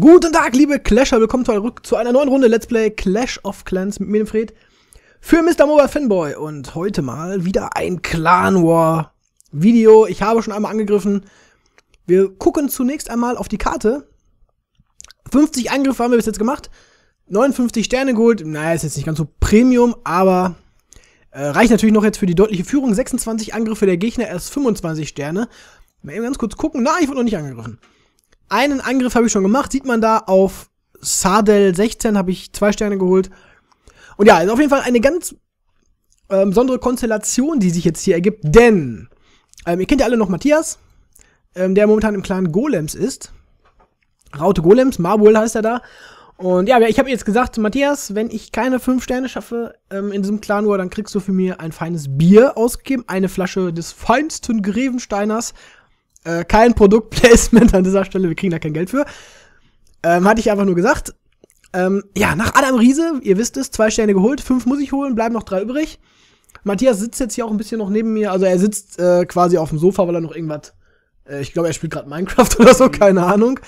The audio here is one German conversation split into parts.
Guten Tag, liebe Clasher, willkommen zurück zu einer neuen Runde Let's Play Clash of Clans mit mir, Fred, für Mr. Mobile Fanboy und heute mal wieder ein Clan War Video. Ich habe schon einmal angegriffen. Wir gucken zunächst einmal auf die Karte. 50 Angriffe haben wir bis jetzt gemacht, 59 Sterne geholt, naja, ist jetzt nicht ganz so Premium, aber äh, reicht natürlich noch jetzt für die deutliche Führung. 26 Angriffe der Gegner, erst 25 Sterne. Mal eben ganz kurz gucken, na, ich wurde noch nicht angegriffen einen Angriff habe ich schon gemacht, sieht man da auf Sardel 16 habe ich zwei Sterne geholt. Und ja, ist auf jeden Fall eine ganz ähm, besondere Konstellation, die sich jetzt hier ergibt, denn ähm, ihr kennt ja alle noch Matthias, ähm, der momentan im Clan Golems ist. Raute Golems, Marbuel heißt er da. Und ja, ich habe jetzt gesagt, Matthias, wenn ich keine fünf Sterne schaffe ähm, in diesem Clan War, dann kriegst du für mir ein feines Bier ausgegeben, eine Flasche des feinsten Grevensteiners äh, kein Produktplacement an dieser Stelle, wir kriegen da kein Geld für. Ähm, hatte ich einfach nur gesagt. Ähm, ja, nach Adam Riese, ihr wisst es, zwei Sterne geholt, fünf muss ich holen, bleiben noch drei übrig. Matthias sitzt jetzt hier auch ein bisschen noch neben mir, also er sitzt äh, quasi auf dem Sofa, weil er noch irgendwas. Äh, ich glaube, er spielt gerade Minecraft oder so, keine Ahnung.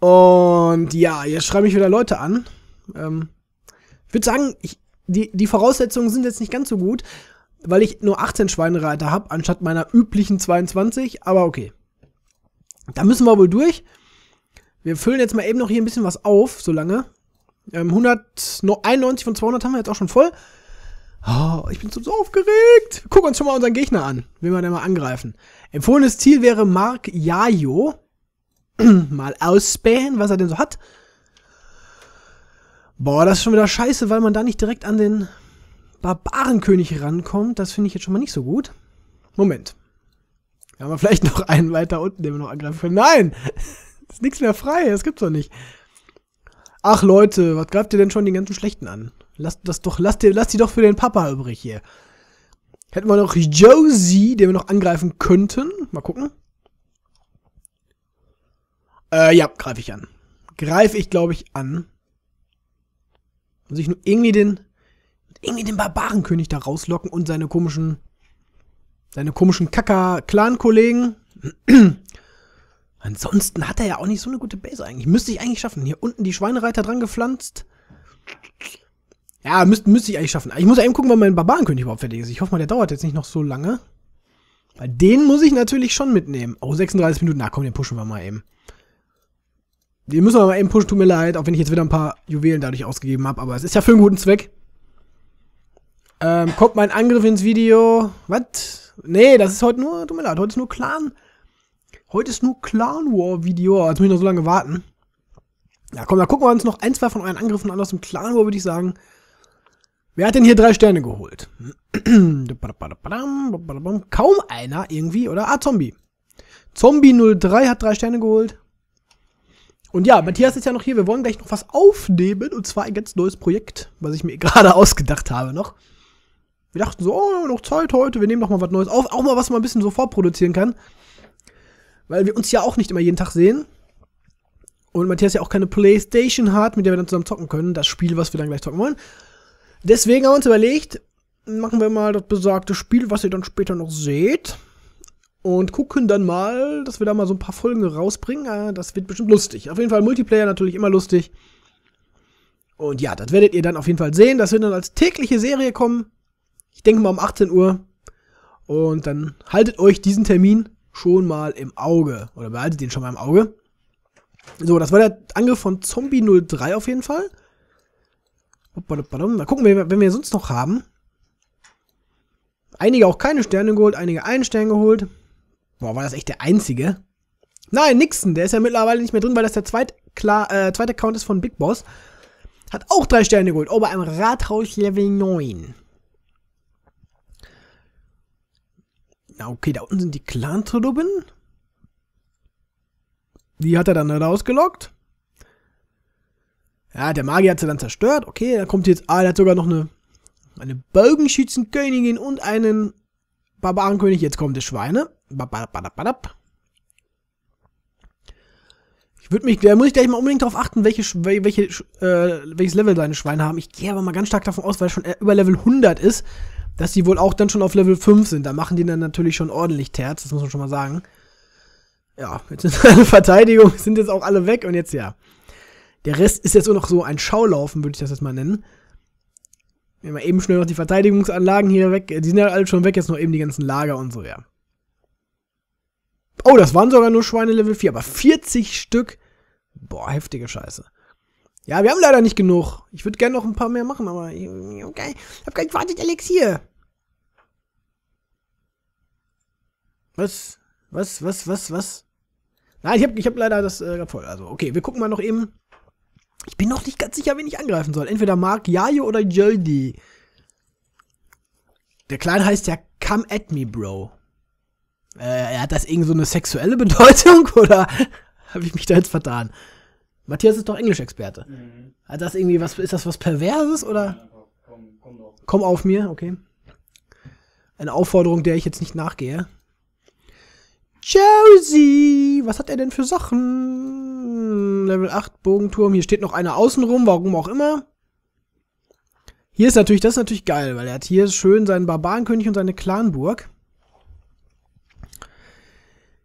Und ja, jetzt schreibe ich wieder Leute an. Ähm, ich würde sagen, ich, die, die Voraussetzungen sind jetzt nicht ganz so gut weil ich nur 18 Schweinereiter habe, anstatt meiner üblichen 22, aber okay. Da müssen wir wohl durch. Wir füllen jetzt mal eben noch hier ein bisschen was auf, solange. Ähm, 191 von 200 haben wir jetzt auch schon voll. Oh, ich bin so, aufgeregt. Guck uns schon mal unseren Gegner an. Will man den mal angreifen. Empfohlenes Ziel wäre Mark Jajo. mal ausspähen, was er denn so hat. Boah, das ist schon wieder scheiße, weil man da nicht direkt an den Barbarenkönig rankommt, das finde ich jetzt schon mal nicht so gut. Moment. Wir haben vielleicht noch einen weiter unten, den wir noch angreifen können. Nein! ist nichts mehr frei, das gibt's doch nicht. Ach Leute, was greift ihr denn schon den ganzen Schlechten an? Lasst das doch, lasst, ihr, lasst die doch für den Papa übrig hier. Hätten wir noch Josie, den wir noch angreifen könnten. Mal gucken. Äh, ja, greife ich an. Greife ich, glaube ich, an. Muss ich nur irgendwie den irgendwie den Barbarenkönig da rauslocken und seine komischen, seine komischen kacker clan kollegen Ansonsten hat er ja auch nicht so eine gute Base eigentlich. Müsste ich eigentlich schaffen. Hier unten die Schweinereiter dran gepflanzt. Ja, müsste, müsste ich eigentlich schaffen. Ich muss ja eben gucken, wann mein Barbarenkönig überhaupt fertig ist. Ich hoffe mal, der dauert jetzt nicht noch so lange. Weil den muss ich natürlich schon mitnehmen. Oh, 36 Minuten. Na komm, den pushen wir mal eben. Den müssen wir mal eben pushen. Tut mir leid, auch wenn ich jetzt wieder ein paar Juwelen dadurch ausgegeben habe. Aber es ist ja für einen guten Zweck. Ähm, kommt mein Angriff ins Video. Was? Nee, das ist heute nur, tut mir leid, heute ist nur Clan. Heute ist nur Clan War Video. Jetzt muss ich noch so lange warten. Ja, komm, dann gucken wir uns noch ein, zwei von euren Angriffen an aus dem Clan War, würde ich sagen. Wer hat denn hier drei Sterne geholt? Kaum einer irgendwie, oder? Ah, Zombie. Zombie 03 hat drei Sterne geholt. Und ja, Matthias ist ja noch hier. Wir wollen gleich noch was aufnehmen. Und zwar ein ganz neues Projekt, was ich mir gerade ausgedacht habe noch. Wir dachten so, oh, noch Zeit heute, wir nehmen doch mal was Neues auf. Auch mal was man ein bisschen so vorproduzieren kann. Weil wir uns ja auch nicht immer jeden Tag sehen. Und Matthias ja auch keine Playstation hat, mit der wir dann zusammen zocken können. Das Spiel, was wir dann gleich zocken wollen. Deswegen haben wir uns überlegt, machen wir mal das besagte Spiel, was ihr dann später noch seht. Und gucken dann mal, dass wir da mal so ein paar Folgen rausbringen. Ah, das wird bestimmt lustig. Auf jeden Fall Multiplayer natürlich immer lustig. Und ja, das werdet ihr dann auf jeden Fall sehen. Das wird dann als tägliche Serie kommen ich denke mal um 18 Uhr. Und dann haltet euch diesen Termin schon mal im Auge. Oder behaltet ihn schon mal im Auge. So, das war der Angriff von Zombie 03 auf jeden Fall. Mal gucken, wenn wir sonst noch haben. Einige auch keine Sterne geholt, einige einen Stern geholt. Boah, war das echt der einzige? Nein, Nixon, der ist ja mittlerweile nicht mehr drin, weil das der zweit, klar, äh, zweite Account ist von Big Boss. Hat auch drei Sterne geholt, oh, bei einem Rathaus Level 9. okay, da unten sind die Clan-Trilobin. Die hat er dann rausgelockt. Ja, der Magier hat sie dann zerstört. Okay, da kommt jetzt... Ah, der hat sogar noch eine, eine Bogenschützenkönigin und einen Barbarenkönig. Jetzt kommt der Schweine. Babadabadabadab. Ich würde mich... Da muss ich gleich mal unbedingt darauf achten, welche, welche, äh, welches Level seine Schweine haben. Ich gehe aber mal ganz stark davon aus, weil er schon über Level 100 ist, dass die wohl auch dann schon auf Level 5 sind. Da machen die dann natürlich schon ordentlich Terz, das muss man schon mal sagen. Ja, jetzt sind alle Verteidigung, sind jetzt auch alle weg und jetzt ja. Der Rest ist jetzt nur noch so ein Schaulaufen, würde ich das jetzt mal nennen. Nehmen wir eben schnell noch die Verteidigungsanlagen hier weg. Die sind ja alle schon weg, jetzt nur eben die ganzen Lager und so, ja. Oh, das waren sogar nur Schweine Level 4, aber 40 Stück. Boah, heftige Scheiße. Ja, wir haben leider nicht genug. Ich würde gerne noch ein paar mehr machen, aber ich, okay. ich habe kein Quartet Elixier. Was? Was, was, was, was? Nein, ich habe ich hab leider das äh, voll. Also, okay, wir gucken mal noch eben. Ich bin noch nicht ganz sicher, wen ich angreifen soll. Entweder Mark, Yayo oder Joldi. Der Kleine heißt ja Come at me, Bro. Äh, hat das irgend so eine sexuelle Bedeutung oder habe ich mich da jetzt vertan? Matthias ist doch Englischexperte. Mhm. Also das irgendwie was, ist das was Perverses oder? Komm, komm, komm auf mir, okay. Eine Aufforderung, der ich jetzt nicht nachgehe. Josie, was hat er denn für Sachen? Level 8 Bogenturm, hier steht noch einer außen rum, warum auch immer. Hier ist natürlich, das ist natürlich geil, weil er hat hier schön seinen Barbarenkönig und seine Clanburg.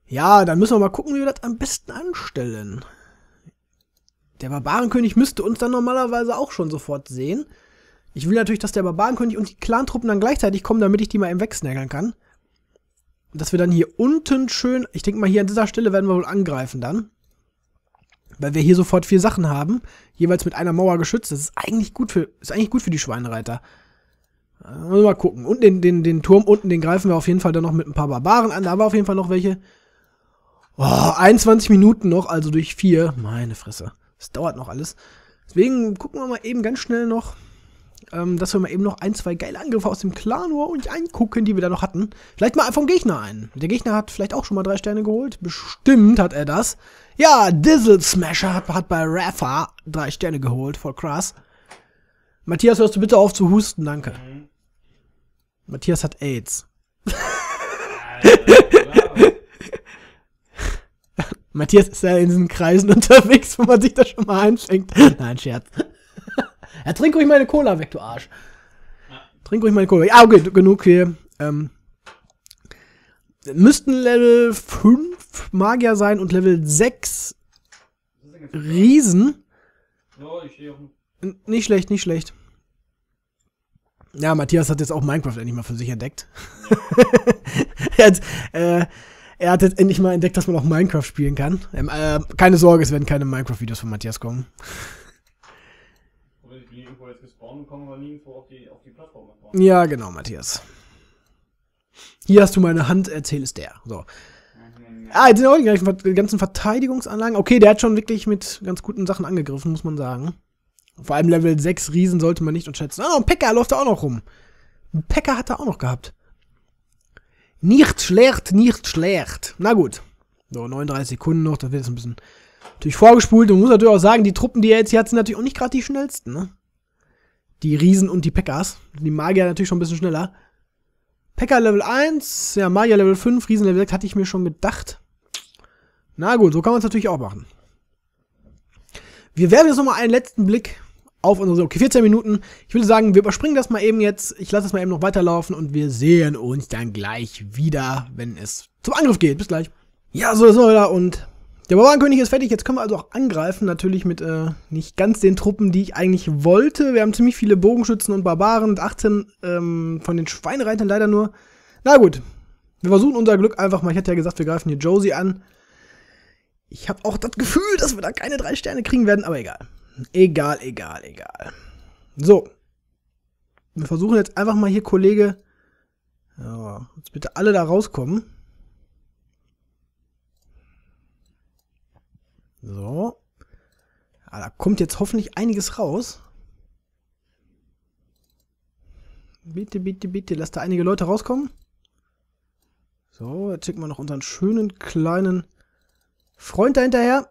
Ja, dann müssen wir mal gucken, wie wir das am besten anstellen. Der Barbarenkönig müsste uns dann normalerweise auch schon sofort sehen. Ich will natürlich, dass der Barbarenkönig und die Clantruppen dann gleichzeitig kommen, damit ich die mal eben wegsnaggeln kann. dass wir dann hier unten schön, ich denke mal hier an dieser Stelle werden wir wohl angreifen dann. Weil wir hier sofort vier Sachen haben, jeweils mit einer Mauer geschützt. Das ist eigentlich gut für, ist eigentlich gut für die Schweinreiter. Also äh, mal gucken. Und den, den, den Turm unten, den greifen wir auf jeden Fall dann noch mit ein paar Barbaren an. Da war auf jeden Fall noch welche. Oh, 21 Minuten noch, also durch vier. Meine Fresse. Es dauert noch alles. Deswegen gucken wir mal eben ganz schnell noch, ähm, dass wir mal eben noch ein, zwei geile Angriffe aus dem Clan und angucken, die wir da noch hatten. Vielleicht mal vom Gegner ein. Der Gegner hat vielleicht auch schon mal drei Sterne geholt. Bestimmt hat er das. Ja, Dizzle Smasher hat, hat bei Rafa drei Sterne geholt. Voll krass. Matthias, hörst du bitte auf zu husten? Danke. Mhm. Matthias hat AIDS. Matthias ist ja in diesen Kreisen unterwegs, wo man sich das schon mal einschenkt. Nein, Scherz. ja, trink ruhig meine Cola weg, du Arsch. Ja. Trink ruhig meine Cola weg. Ah, okay, genug hier. Ähm, müssten Level 5 Magier sein und Level 6 Riesen. Ja, ich stehe auf dem Nicht schlecht, nicht schlecht. Ja, Matthias hat jetzt auch Minecraft endlich mal für sich entdeckt. er hat, äh, er hat jetzt endlich mal entdeckt, dass man auch Minecraft spielen kann. Ähm, äh, keine Sorge, es werden keine Minecraft-Videos von Matthias kommen. Oder die irgendwo jetzt gespawnt kommen wir nirgendwo auf die, auf die Plattform. Gefahren. Ja, genau, Matthias. Hier hast du meine Hand, erzähl es der. So. Ah, jetzt sind auch die ganzen, Verteidigungsanlagen. Okay, der hat schon wirklich mit ganz guten Sachen angegriffen, muss man sagen. Vor allem Level 6 Riesen sollte man nicht unterschätzen. Ah, oh, ein Pekka läuft da auch noch rum. Ein Pekka hat er auch noch gehabt. Nicht schlecht, nicht schlecht. Na gut. So, 39 Sekunden noch, da wird jetzt ein bisschen natürlich vorgespult. Und muss natürlich auch sagen, die Truppen, die er jetzt hier hat, sind natürlich auch nicht gerade die schnellsten, ne? Die Riesen und die Packers. Die Magier natürlich schon ein bisschen schneller. Pekka Level 1, ja, Magier Level 5, Riesen Level 6 hatte ich mir schon gedacht. Na gut, so kann man es natürlich auch machen. Wir werfen jetzt nochmal einen letzten Blick auf unsere. Okay, 14 Minuten. Ich würde sagen, wir überspringen das mal eben jetzt. Ich lasse das mal eben noch weiterlaufen und wir sehen uns dann gleich wieder, wenn es zum Angriff geht. Bis gleich. Ja, so ist er wieder und der Barbarenkönig ist fertig. Jetzt können wir also auch angreifen. Natürlich mit äh, nicht ganz den Truppen, die ich eigentlich wollte. Wir haben ziemlich viele Bogenschützen und Barbaren und 18 ähm, von den Schweinereitern leider nur. Na gut, wir versuchen unser Glück einfach mal. Ich hatte ja gesagt, wir greifen hier Josie an. Ich habe auch das Gefühl, dass wir da keine drei Sterne kriegen werden, aber egal. Egal, egal, egal. So. Wir versuchen jetzt einfach mal hier, Kollege. Ja, jetzt bitte alle da rauskommen. So. Ja, da kommt jetzt hoffentlich einiges raus. Bitte, bitte, bitte, lass da einige Leute rauskommen. So, jetzt schicken wir noch unseren schönen kleinen Freund dahinterher.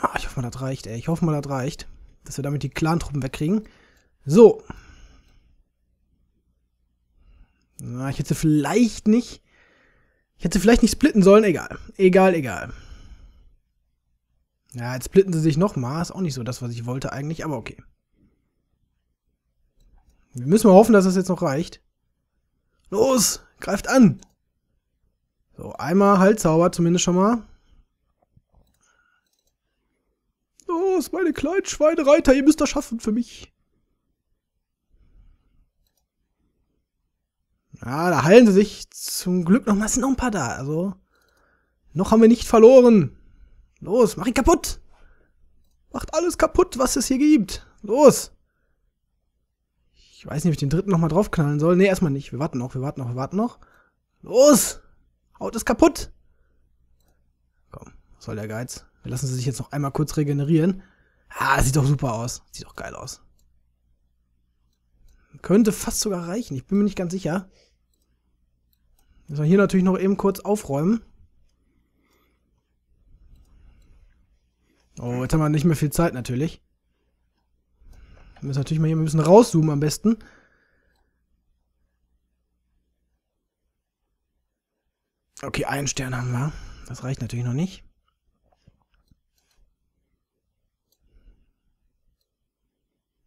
Ah, ich hoffe mal, das reicht, ey. Ich hoffe mal, das reicht. Dass wir damit die Clan-Truppen wegkriegen. So. Na, ich hätte vielleicht nicht. Ich hätte vielleicht nicht splitten sollen, egal. Egal, egal. Ja, jetzt splitten sie sich nochmal. Ist auch nicht so das, was ich wollte eigentlich, aber okay. Wir müssen mal hoffen, dass das jetzt noch reicht. Los, greift an! So, einmal Heilzauber zumindest schon mal. Jonas, meine kleinen Schweinereiter, ihr müsst das schaffen für mich. Ja, da heilen sie sich zum Glück noch mal. sind noch ein paar da. Also, noch haben wir nicht verloren. Los, mach ihn kaputt. Macht alles kaputt, was es hier gibt. Los. Ich weiß nicht, ob ich den dritten nochmal draufknallen soll. Nee, erstmal nicht. Wir warten noch, wir warten noch, wir warten noch. Los. Haut es kaputt. Komm, was soll der Geiz? Wir lassen sie sich jetzt noch einmal kurz regenerieren. Ah, sieht doch super aus. Sieht doch geil aus. Könnte fast sogar reichen. Ich bin mir nicht ganz sicher. Müssen wir hier natürlich noch eben kurz aufräumen. Oh, jetzt haben wir nicht mehr viel Zeit natürlich. Wir müssen natürlich mal hier ein bisschen rauszoomen am besten. Okay, einen Stern haben wir. Das reicht natürlich noch nicht.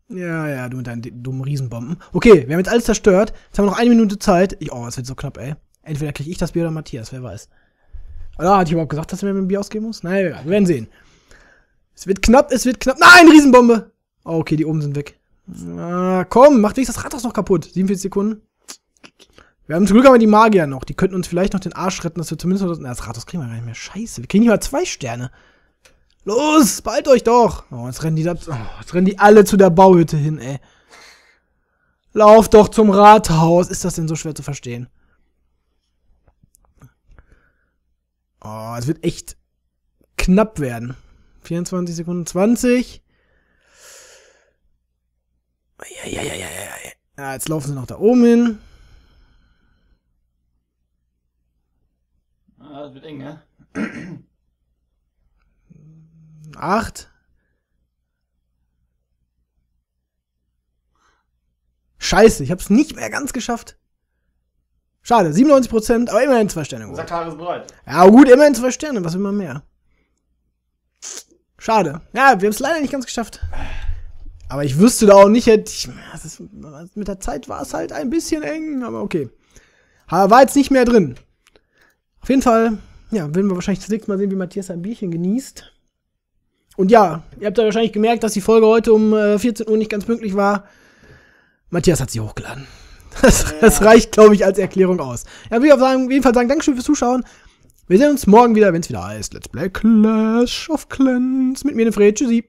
Ja, ja, du mit deinen dummen Riesenbomben. Okay, wir haben jetzt alles zerstört. Jetzt haben wir noch eine Minute Zeit. Ich, oh, es wird so knapp, ey. Entweder kriege ich das Bier oder Matthias, wer weiß. Oder hatte ich überhaupt gesagt, dass er mir ein Bier ausgeben muss? Naja, wir werden sehen. Es wird knapp, es wird knapp. Nein, Riesenbombe! Oh, okay, die oben sind weg. Ah, komm, mach dich das Rathaus noch kaputt. 47 Sekunden. Wir haben zum Glück aber die Magier noch. Die könnten uns vielleicht noch den Arsch retten, dass wir zumindest noch das, na, das Rathaus kriegen wir gar nicht mehr. Scheiße, wir kriegen nicht mal zwei Sterne. Los, bald euch doch! Oh, jetzt rennen die da, oh, jetzt rennen die alle zu der Bauhütte hin, ey. Lauf doch zum Rathaus. Ist das denn so schwer zu verstehen? Oh, es wird echt knapp werden. 24 Sekunden 20. Ja, ja, ja, ja, ja. ja jetzt laufen sie noch da oben hin. Ah, das wird eng, ne? 8. Scheiße, ich hab's nicht mehr ganz geschafft. Schade, 97%, aber immerhin zwei Sterne. Sagt Sakar ist bereit. Ja, gut, immerhin zwei Sterne, was will man mehr? Schade. Ja, wir haben es leider nicht ganz geschafft. Aber ich wüsste da auch nicht, hätte ich, ist, mit der Zeit war es halt ein bisschen eng, aber okay. War jetzt nicht mehr drin. Auf jeden Fall, ja, werden wir wahrscheinlich das nächste Mal sehen, wie Matthias sein Bierchen genießt. Und ja, ihr habt ja wahrscheinlich gemerkt, dass die Folge heute um äh, 14 Uhr nicht ganz pünktlich war. Matthias hat sie hochgeladen. Das, das reicht, glaube ich, als Erklärung aus. Ja, will ich auf jeden Fall sagen, Dankeschön fürs Zuschauen. Wir sehen uns morgen wieder, wenn es wieder heißt Let's Play Clash of Clans mit mir, dem Fred. Tschüssi.